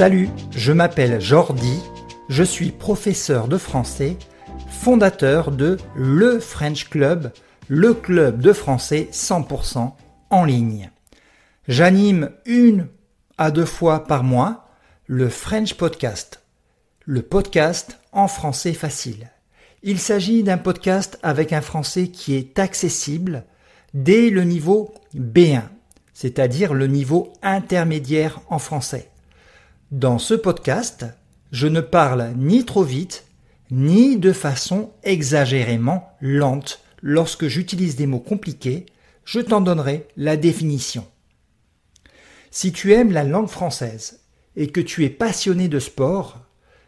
Salut, je m'appelle Jordi, je suis professeur de français, fondateur de Le French Club, le club de français 100% en ligne. J'anime une à deux fois par mois le French Podcast, le podcast en français facile. Il s'agit d'un podcast avec un français qui est accessible dès le niveau B1, c'est-à-dire le niveau intermédiaire en français. Dans ce podcast, je ne parle ni trop vite, ni de façon exagérément lente. Lorsque j'utilise des mots compliqués, je t'en donnerai la définition. Si tu aimes la langue française et que tu es passionné de sport,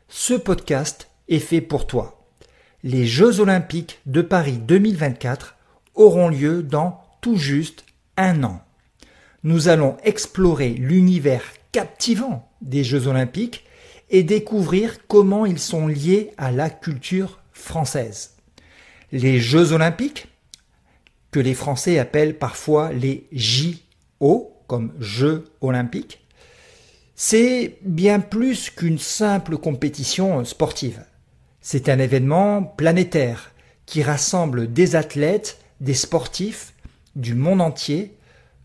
ce podcast est fait pour toi. Les Jeux olympiques de Paris 2024 auront lieu dans tout juste un an. Nous allons explorer l'univers captivant des Jeux olympiques et découvrir comment ils sont liés à la culture française. Les Jeux olympiques, que les Français appellent parfois les JO, comme Jeux olympiques, c'est bien plus qu'une simple compétition sportive. C'est un événement planétaire qui rassemble des athlètes, des sportifs du monde entier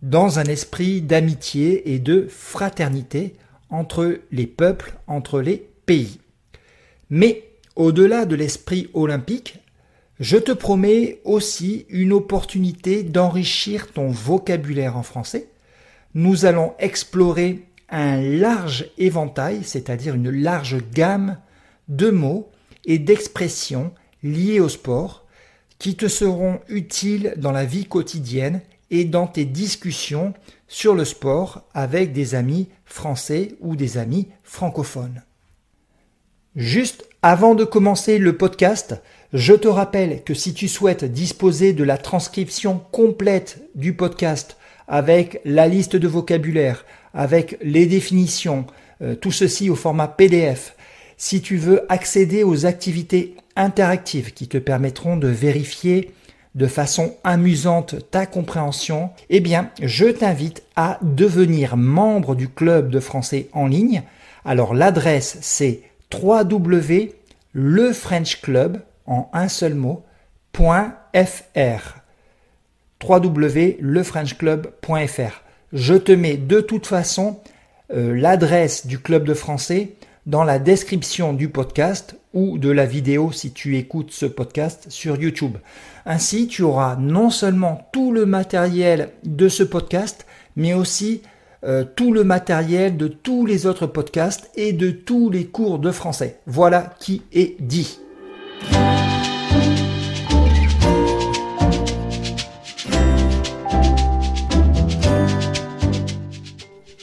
dans un esprit d'amitié et de fraternité entre les peuples, entre les pays. Mais au-delà de l'esprit olympique, je te promets aussi une opportunité d'enrichir ton vocabulaire en français. Nous allons explorer un large éventail, c'est-à-dire une large gamme de mots et d'expressions liées au sport qui te seront utiles dans la vie quotidienne et dans tes discussions sur le sport avec des amis français ou des amis francophones. Juste avant de commencer le podcast, je te rappelle que si tu souhaites disposer de la transcription complète du podcast avec la liste de vocabulaire, avec les définitions, euh, tout ceci au format PDF, si tu veux accéder aux activités interactives qui te permettront de vérifier de façon amusante ta compréhension, eh bien, je t'invite à devenir membre du club de français en ligne. Alors, l'adresse, c'est www.lefrenchclub, en un seul mot, .fr. www.lefrenchclub.fr. Je te mets de toute façon euh, l'adresse du club de français dans la description du podcast ou de la vidéo si tu écoutes ce podcast sur YouTube. Ainsi, tu auras non seulement tout le matériel de ce podcast, mais aussi euh, tout le matériel de tous les autres podcasts et de tous les cours de français. Voilà qui est dit.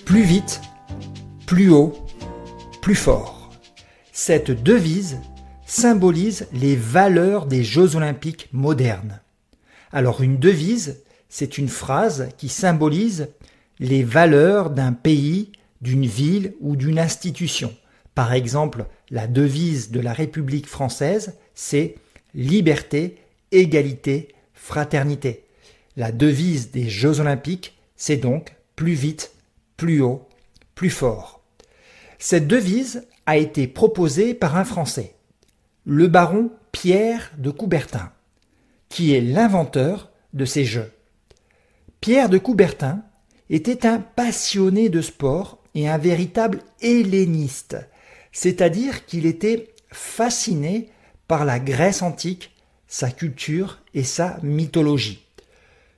Plus vite, plus haut, plus fort. Cette devise symbolise les valeurs des Jeux olympiques modernes. Alors une devise, c'est une phrase qui symbolise les valeurs d'un pays, d'une ville ou d'une institution. Par exemple, la devise de la République française, c'est liberté, égalité, fraternité. La devise des Jeux olympiques, c'est donc plus vite, plus haut, plus fort. Cette devise a été proposé par un Français, le baron Pierre de Coubertin, qui est l'inventeur de ces jeux. Pierre de Coubertin était un passionné de sport et un véritable helléniste, c'est-à-dire qu'il était fasciné par la Grèce antique, sa culture et sa mythologie.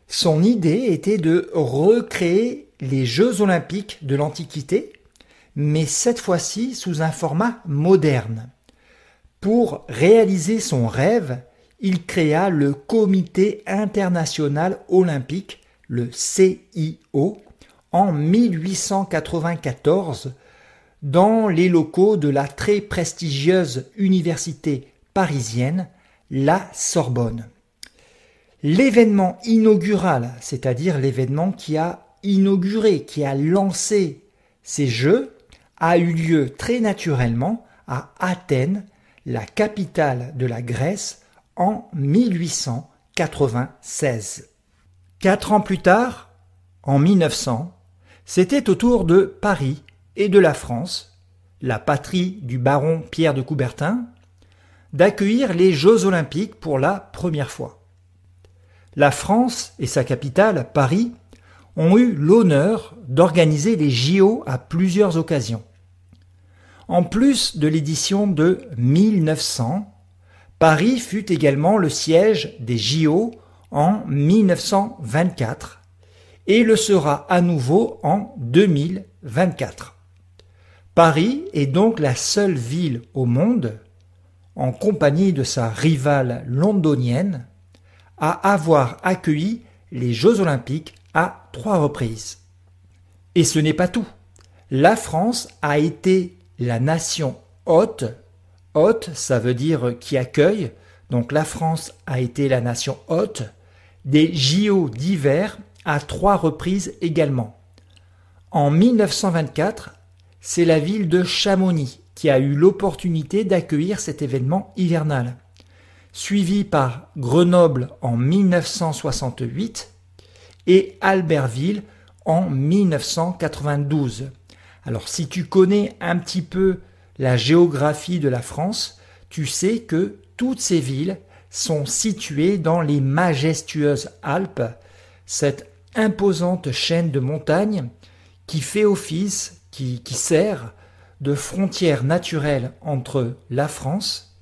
Son idée était de recréer les Jeux olympiques de l'Antiquité mais cette fois-ci sous un format moderne. Pour réaliser son rêve, il créa le Comité international olympique, le CIO, en 1894 dans les locaux de la très prestigieuse université parisienne, la Sorbonne. L'événement inaugural, c'est-à-dire l'événement qui a inauguré, qui a lancé ces Jeux, a eu lieu très naturellement à Athènes, la capitale de la Grèce, en 1896. Quatre ans plus tard, en 1900, c'était au tour de Paris et de la France, la patrie du baron Pierre de Coubertin, d'accueillir les Jeux olympiques pour la première fois. La France et sa capitale, Paris, ont eu l'honneur d'organiser les JO à plusieurs occasions. En plus de l'édition de 1900, Paris fut également le siège des JO en 1924 et le sera à nouveau en 2024. Paris est donc la seule ville au monde, en compagnie de sa rivale londonienne, à avoir accueilli les Jeux olympiques à trois reprises. Et ce n'est pas tout. La France a été la nation hôte, hôte ça veut dire qui accueille, donc la France a été la nation hôte, des JO d'hiver à trois reprises également. En 1924, c'est la ville de Chamonix qui a eu l'opportunité d'accueillir cet événement hivernal, suivi par Grenoble en 1968 et Albertville en 1992. Alors si tu connais un petit peu la géographie de la France, tu sais que toutes ces villes sont situées dans les majestueuses Alpes, cette imposante chaîne de montagnes qui fait office, qui, qui sert de frontière naturelle entre la France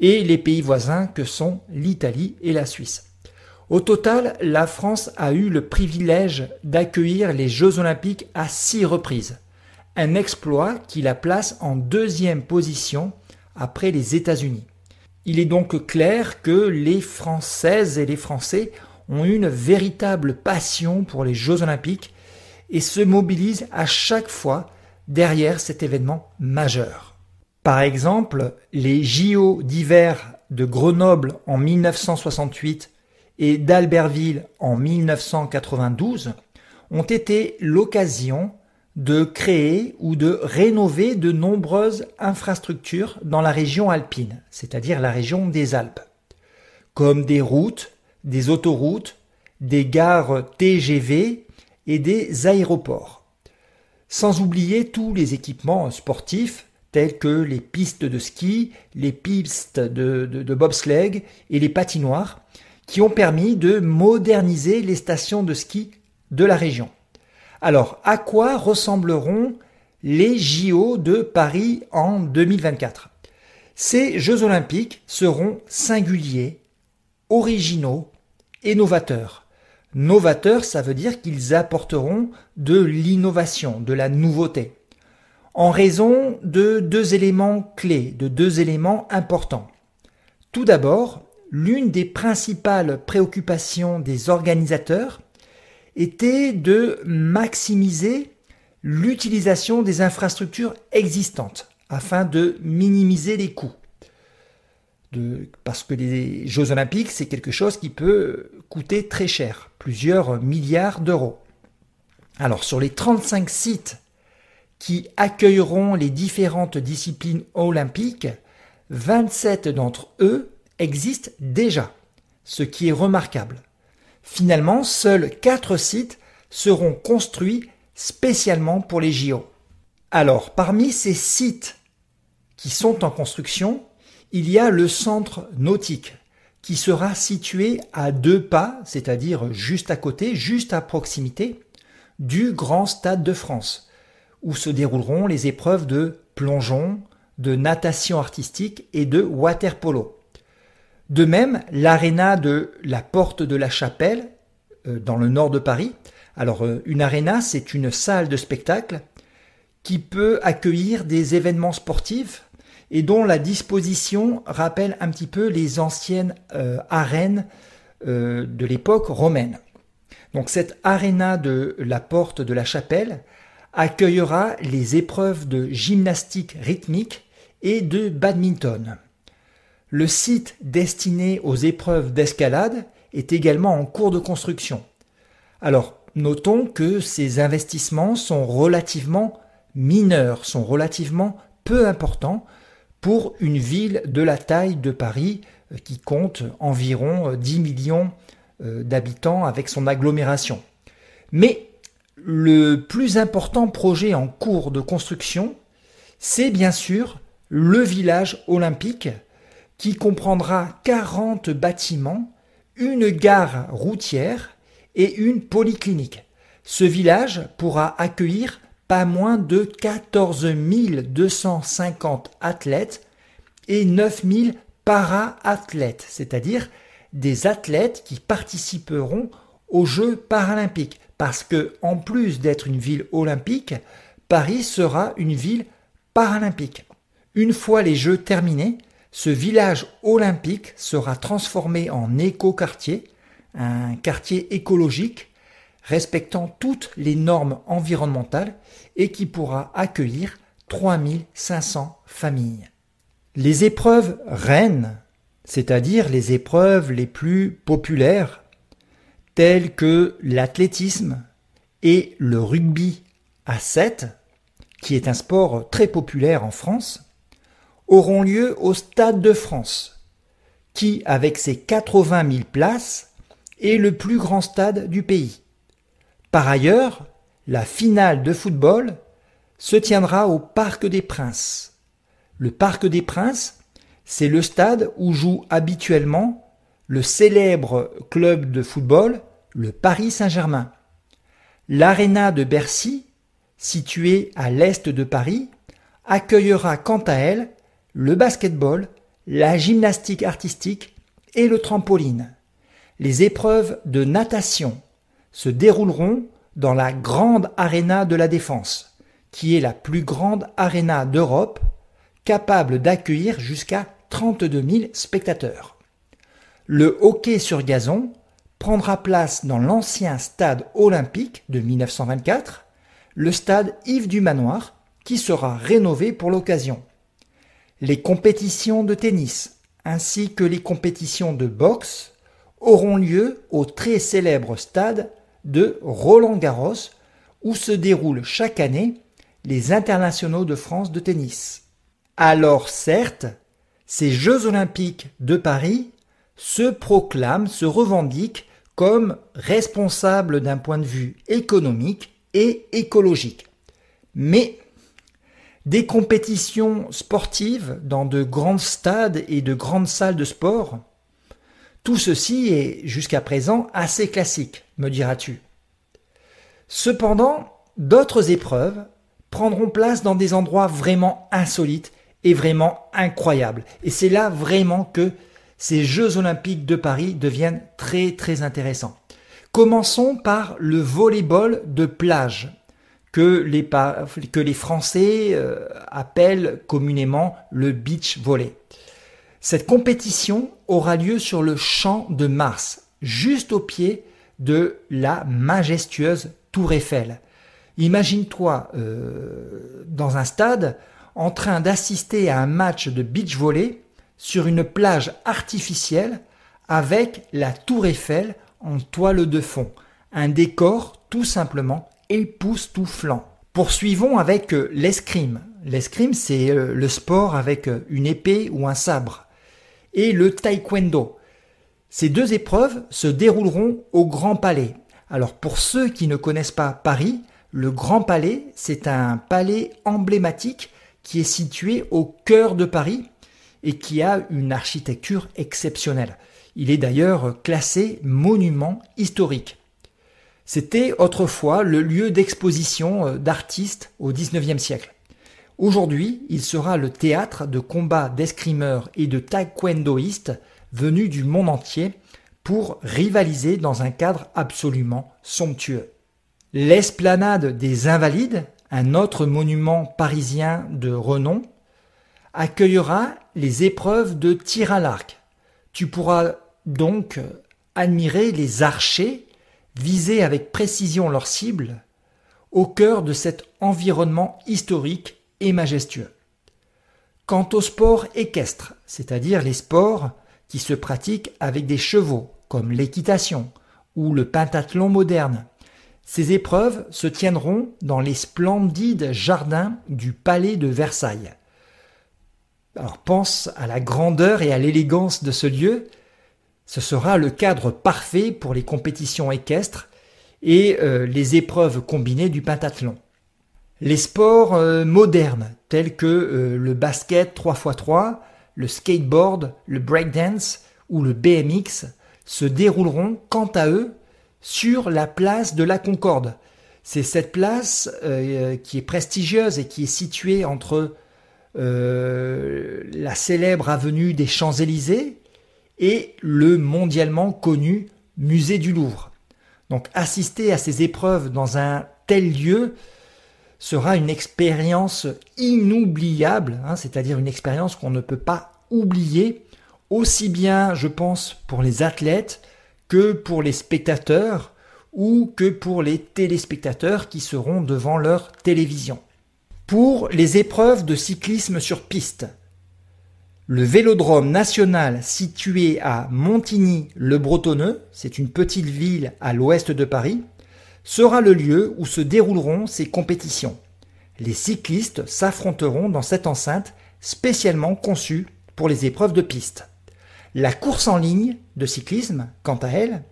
et les pays voisins que sont l'Italie et la Suisse. Au total, la France a eu le privilège d'accueillir les Jeux olympiques à six reprises un exploit qui la place en deuxième position après les États-Unis. Il est donc clair que les Françaises et les Français ont une véritable passion pour les Jeux olympiques et se mobilisent à chaque fois derrière cet événement majeur. Par exemple, les JO d'hiver de Grenoble en 1968 et d'Albertville en 1992 ont été l'occasion de créer ou de rénover de nombreuses infrastructures dans la région alpine, c'est-à-dire la région des Alpes, comme des routes, des autoroutes, des gares TGV et des aéroports. Sans oublier tous les équipements sportifs tels que les pistes de ski, les pistes de, bobsleigh et les patinoires, qui ont permis de moderniser les stations de ski de la région. Alors, à quoi ressembleront les JO de Paris en 2024 Ces Jeux olympiques seront singuliers, originaux et novateurs. Novateurs, ça veut dire qu'ils apporteront de l'innovation, de la nouveauté, en raison de deux éléments clés, de deux éléments importants. Tout d'abord, l'une des principales préoccupations des organisateurs, était de maximiser l'utilisation des infrastructures existantes afin de minimiser les coûts. parce que les Jeux olympiques, c'est quelque chose qui peut coûter très cher, plusieurs milliards d'euros. Alors sur les 35 sites qui accueilleront les différentes disciplines olympiques, 27 d'entre eux existent déjà, ce qui est remarquable. Finalement, seuls 4 sites seront construits spécialement pour les JO. Alors, parmi ces sites qui sont en construction, il y a le centre nautique qui sera situé à deux pas, c'est-à-dire juste à côté, juste à proximité du Grand Stade de France, où se dérouleront les épreuves de plongeon, de natation artistique et de water polo. De même, l'aréna de la Porte de la Chapelle, euh, dans le nord de Paris. Alors, euh, une aréna, c'est une salle de spectacle qui peut accueillir des événements sportifs et dont la disposition rappelle un petit peu les anciennes euh, arènes de l'époque romaine. Donc cette aréna de la porte de la chapelle accueillera les épreuves de gymnastique rythmique et de badminton. Le site destiné aux épreuves d'escalade est également en cours de construction. Alors, notons que ces investissements sont relativement mineurs, sont relativement peu importants pour une ville de la taille de Paris euh, qui compte environ 10 euh, millions euh, d'habitants avec son agglomération. Mais le plus important projet en cours de construction, c'est bien sûr le village olympique qui comprendra 40 bâtiments, une gare routière et une polyclinique. Ce village pourra accueillir pas moins de 14 250 athlètes et 9 000 para-athlètes, c'est-à-dire des athlètes qui participeront aux Jeux paralympiques. Parce que, en plus d'être une ville olympique, Paris sera une ville paralympique. Une fois les Jeux terminés, ce village olympique sera transformé en éco-quartier, un quartier écologique respectant toutes les normes environnementales et qui pourra accueillir 3500 familles. Les épreuves reines, c'est-à-dire les épreuves les plus populaires, telles que l'athlétisme et le rugby à 7, qui est un sport très populaire en France, auront lieu au Stade de France, qui, avec ses 80 000 places, est le plus grand stade du pays. Par ailleurs, la finale de football se tiendra au Parc des Princes. Le Parc des Princes, c'est le stade où joue habituellement le célèbre club de football, le Paris Saint-Germain. L'aréna de Bercy, située à l'est de Paris, accueillera quant à elle le basketball, la gymnastique artistique et le trampoline. Les épreuves de natation se dérouleront dans la grande aréna de la défense, qui est la plus grande aréna d'Europe, capable d'accueillir jusqu'à 32 000 spectateurs. Le hockey sur gazon prendra place dans l'ancien stade olympique de 1924, le stade Yves du Manoir, qui sera rénové pour l'occasion. Les compétitions de tennis ainsi que les compétitions de boxe auront lieu au très célèbre stade de Roland-Garros où se déroulent chaque année les internationaux de France de tennis. Alors certes, ces Jeux olympiques de Paris se proclament, se revendiquent comme responsables d'un point de vue économique et écologique. Mais des compétitions sportives dans de grands stades et de grandes salles de sport, tout ceci est jusqu'à présent assez classique, me diras-tu. Cependant, d'autres épreuves prendront place dans des endroits vraiment insolites et vraiment incroyables. Et c'est là vraiment que ces Jeux olympiques de Paris deviennent très très intéressants. Commençons par le volleyball de plage que les, Français euh, appellent communément le beach volley. Cette compétition aura lieu sur le champ de Mars, juste au pied de la majestueuse Tour Eiffel. Imagine-toi euh, dans un stade en train d'assister à un match de beach volley sur une plage artificielle avec la Tour Eiffel en toile de fond, un décor tout simplement époustouflant. Poursuivons avec euh, l'escrime. L'escrime, c'est euh, le sport avec euh, une épée ou un sabre. Et le taekwondo. Ces deux épreuves se dérouleront au Grand Palais. Alors pour ceux qui ne connaissent pas Paris, le Grand Palais, c'est un palais emblématique qui est situé au cœur de Paris et qui a une architecture exceptionnelle. Il est d'ailleurs classé monument historique. C'était autrefois le lieu d'exposition euh, d'artistes au XIXe siècle. Aujourd'hui, il sera le théâtre de combats d'escrimeurs et de taekwondoïstes venus du monde entier pour rivaliser dans un cadre absolument somptueux. L'esplanade des Invalides, un autre monument parisien de renom, accueillera les épreuves de tir à l'arc. Tu pourras donc admirer les archers viser avec précision leur cible au cœur de cet environnement historique et majestueux. Quant aux sports équestres, c'est-à-dire les sports qui se pratiquent avec des chevaux, comme l'équitation ou le pentathlon moderne, ces épreuves se tiendront dans les splendides jardins du palais de Versailles. Alors pense à la grandeur et à l'élégance de ce lieu, ce sera le cadre parfait pour les compétitions équestres et euh, les épreuves combinées du pentathlon. Les sports euh, modernes tels que euh, le basket 3x3, le skateboard, le breakdance ou le BMX se dérouleront quant à eux sur la place de la Concorde. C'est cette place qui est prestigieuse et qui est située entre la célèbre avenue des Champs-Élysées, et le mondialement connu musée du Louvre. Donc assister à ces épreuves dans un tel lieu sera une expérience inoubliable, hein, c'est-à-dire une expérience qu'on ne peut pas oublier, aussi bien, je pense, pour les athlètes que pour les spectateurs ou que pour les téléspectateurs qui seront devant leur télévision. Pour les épreuves de cyclisme sur piste, le vélodrome national situé à Montigny-le-Bretonneux, c'est une petite ville à l'ouest de Paris, sera le lieu où se dérouleront ces compétitions. Les cyclistes s'affronteront dans cette enceinte spécialement conçue pour les épreuves de piste. La course en ligne de cyclisme, quant à elle,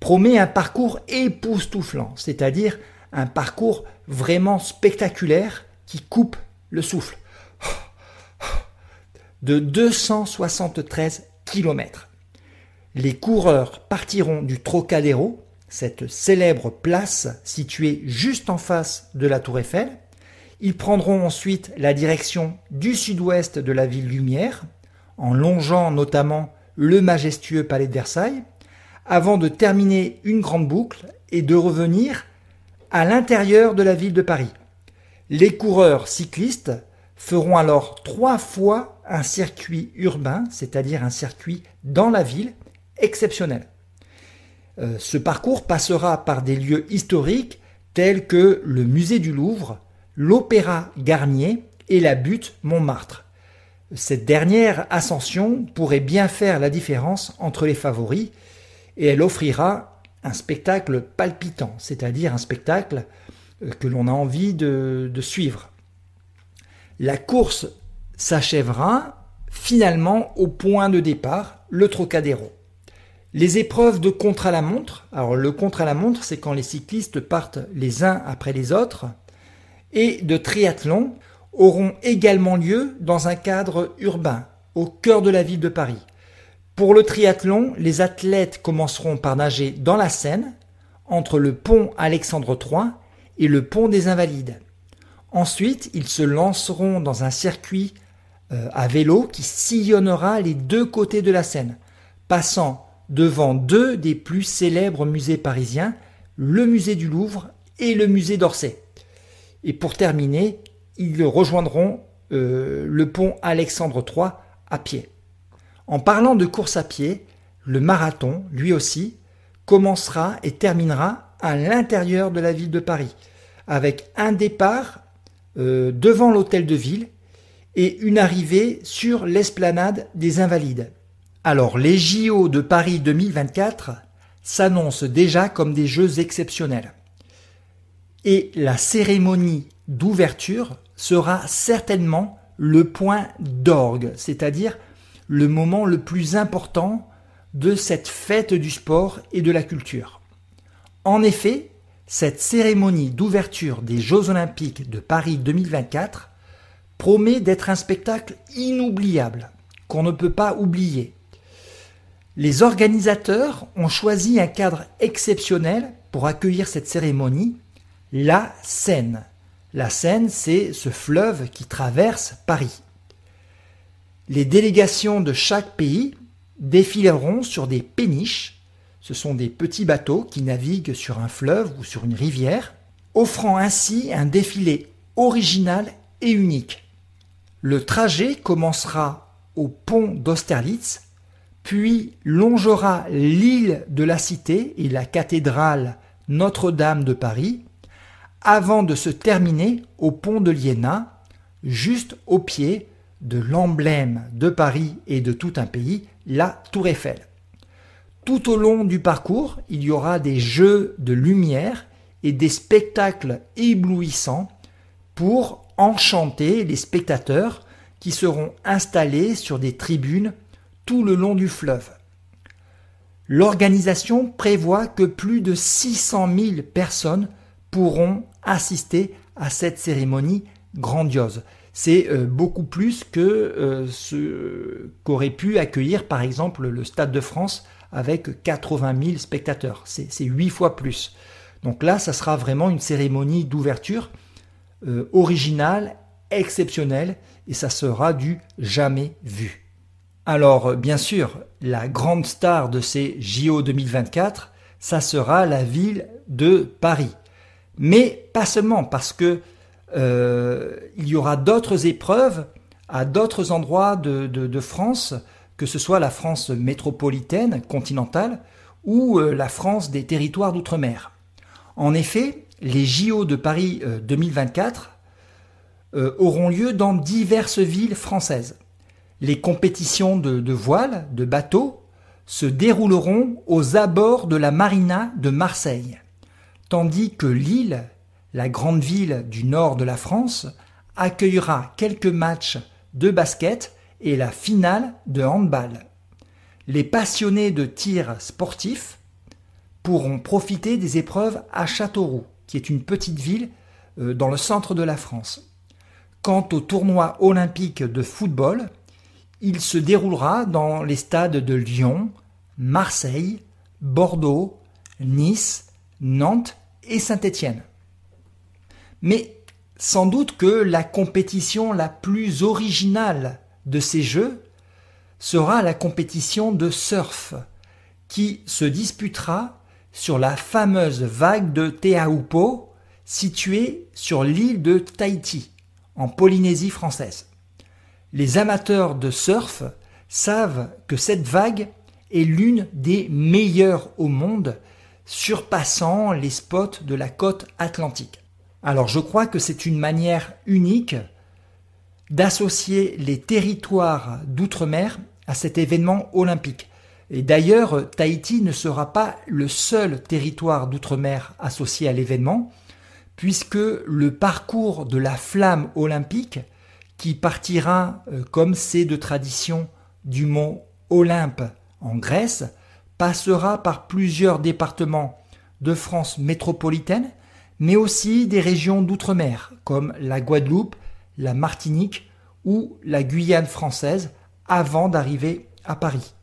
promet un parcours époustouflant, c'est-à-dire un parcours vraiment spectaculaire qui coupe le souffle de 273 km. Les coureurs partiront du Trocadéro, cette célèbre place située juste en face de la Tour Eiffel. Ils prendront ensuite la direction du sud-ouest de la ville Lumière, en longeant notamment le majestueux palais de Versailles, avant de terminer une grande boucle et de revenir à l'intérieur de la ville de Paris. Les coureurs cyclistes feront alors trois fois un circuit urbain, c'est-à-dire un circuit dans la ville, exceptionnel. Euh, ce parcours passera par des lieux historiques tels que le musée du Louvre, l'Opéra Garnier et la butte Montmartre. Cette dernière ascension pourrait bien faire la différence entre les favoris et elle offrira un spectacle palpitant, c'est-à-dire un spectacle euh, que l'on a envie de, de suivre. La course s'achèvera finalement au point de départ, le Trocadéro. Les épreuves de contre-à-la-montre, alors le contre-à-la-montre c'est quand les cyclistes partent les uns après les autres, et de triathlon auront également lieu dans un cadre urbain, au cœur de la ville de Paris. Pour le triathlon, les athlètes commenceront par nager dans la Seine, entre le pont Alexandre III et le pont des Invalides. Ensuite, ils se lanceront dans un circuit euh, à vélo qui sillonnera les deux côtés de la Seine, passant devant deux des plus célèbres musées parisiens, le musée du Louvre et le musée d'Orsay. Et pour terminer, ils rejoindront euh, le pont Alexandre III à pied. En parlant de course à pied, le marathon, lui aussi, commencera et terminera à l'intérieur de la ville de Paris, avec un départ euh, devant l'hôtel de ville et une arrivée sur l'esplanade des Invalides. Alors les JO de Paris 2024 s'annoncent déjà comme des jeux exceptionnels. Et la cérémonie d'ouverture sera certainement le point d'orgue, c'est-à-dire le moment le plus important de cette fête du sport et de la culture. En effet, cette cérémonie d'ouverture des Jeux olympiques de Paris 2024 promet d'être un spectacle inoubliable, qu'on ne peut pas oublier. Les organisateurs ont choisi un cadre exceptionnel pour accueillir cette cérémonie, la Seine. La Seine, c'est ce fleuve qui traverse Paris. Les délégations de chaque pays défileront sur des péniches, ce sont des petits bateaux qui naviguent sur un fleuve ou sur une rivière, offrant ainsi un défilé original et unique. Le trajet commencera au pont d'Austerlitz, puis longera l'île de la Cité et la cathédrale Notre-Dame de Paris, avant de se terminer au pont de Liéna, juste au pied de l'emblème de Paris et de tout un pays, la Tour Eiffel. Tout au long du parcours, il y aura des jeux de lumière et des spectacles éblouissants pour enchanter les spectateurs qui seront installés sur des tribunes tout le long du fleuve. L'organisation prévoit que plus de 600 000 personnes pourront assister à cette cérémonie grandiose. C'est euh, beaucoup plus que euh, ce qu'aurait pu accueillir par exemple le Stade de France avec 80 000 spectateurs. C'est huit fois plus. Donc là, ça sera vraiment une cérémonie d'ouverture euh, original, exceptionnel, et ça sera du jamais vu. Alors euh, bien sûr, la grande star de ces JO 2024, ça sera la ville de Paris. Mais pas seulement, parce que euh, il y aura d'autres épreuves à d'autres endroits de, de, France, que ce soit la France métropolitaine, continentale, ou la France des territoires d'outre-mer. En effet, les JO de Paris 2024 euh, euh, auront lieu dans diverses villes françaises. Les compétitions de, voile, de bateaux, se dérouleront aux abords de la marina de Marseille, tandis que Lille, la grande ville du nord de la France, accueillera quelques matchs de basket et la finale de handball. Les passionnés de tir sportif pourront profiter des épreuves à Châteauroux qui est une petite ville euh, dans le centre de la France. Quant au tournoi olympique de football, il se déroulera dans les stades de Lyon, Marseille, Bordeaux, Nice, Nantes et Saint-Étienne. Mais sans doute que la compétition la plus originale de ces Jeux sera la compétition de surf, qui se disputera sur la fameuse vague de Teahupo située sur l'île de Tahiti, en Polynésie française. Les amateurs de surf savent que cette vague est l'une des meilleures au monde, surpassant les spots de la côte atlantique. Alors je crois que c'est une manière unique d'associer les territoires d'outre-mer à cet événement olympique. Et d'ailleurs, Tahiti ne sera pas le seul territoire d'outre-mer associé à l'événement, puisque le parcours de la flamme olympique, qui partira, euh, comme c'est de tradition, du mont Olympe en Grèce, passera par plusieurs départements de France métropolitaine, mais aussi des régions d'outre-mer, comme la Guadeloupe, la Martinique ou la Guyane française, avant d'arriver à Paris.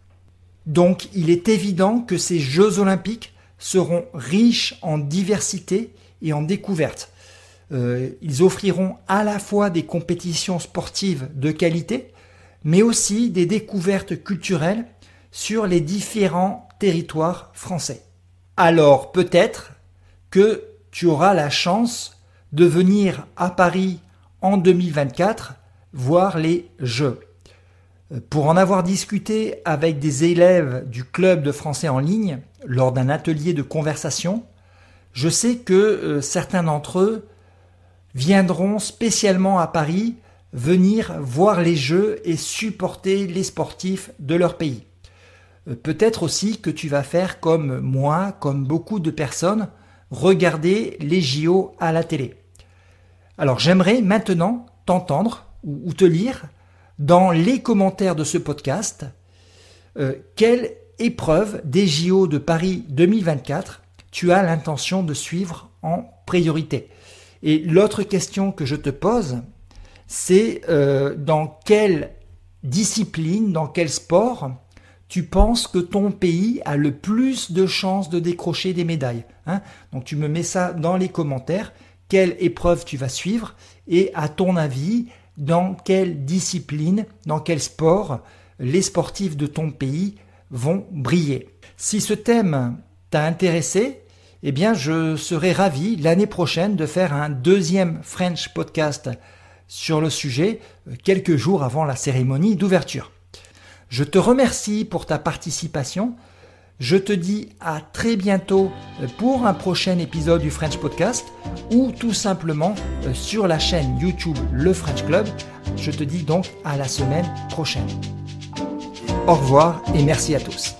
Donc il est évident que ces Jeux olympiques seront riches en diversité et en découvertes. Euh, ils offriront à la fois des compétitions sportives de qualité, mais aussi des découvertes culturelles sur les différents territoires français. Alors peut-être que tu auras la chance de venir à Paris en 2024 voir les Jeux. Pour en avoir discuté avec des élèves du club de français en ligne lors d'un atelier de conversation, je sais que euh, certains d'entre eux viendront spécialement à Paris venir voir les jeux et supporter les sportifs de leur pays. Euh, peut-être aussi que tu vas faire comme moi, comme beaucoup de personnes, regarder les JO à la télé. Alors j'aimerais maintenant t'entendre ou te lire dans les commentaires de ce podcast euh, quelle épreuve des JO de Paris 2024 tu as l'intention de suivre en priorité. Et l'autre question que je te pose, c'est euh, dans quelle discipline, dans quel sport tu penses que ton pays a le plus de chances de décrocher des médailles. Hein Donc tu me mets ça dans les commentaires, quelle épreuve tu vas suivre et à ton avis, dans quelle discipline, dans quel sport les sportifs de ton pays vont briller. Si ce thème t'a intéressé, eh bien je serai ravi l'année prochaine de faire un deuxième French podcast sur le sujet euh, quelques jours avant la cérémonie d'ouverture. Je te remercie pour ta participation. Je te dis à très bientôt euh, pour un prochain épisode du French Podcast ou tout simplement euh, sur la chaîne YouTube Le French Club. Je te dis donc à la semaine prochaine. Au revoir et merci à tous.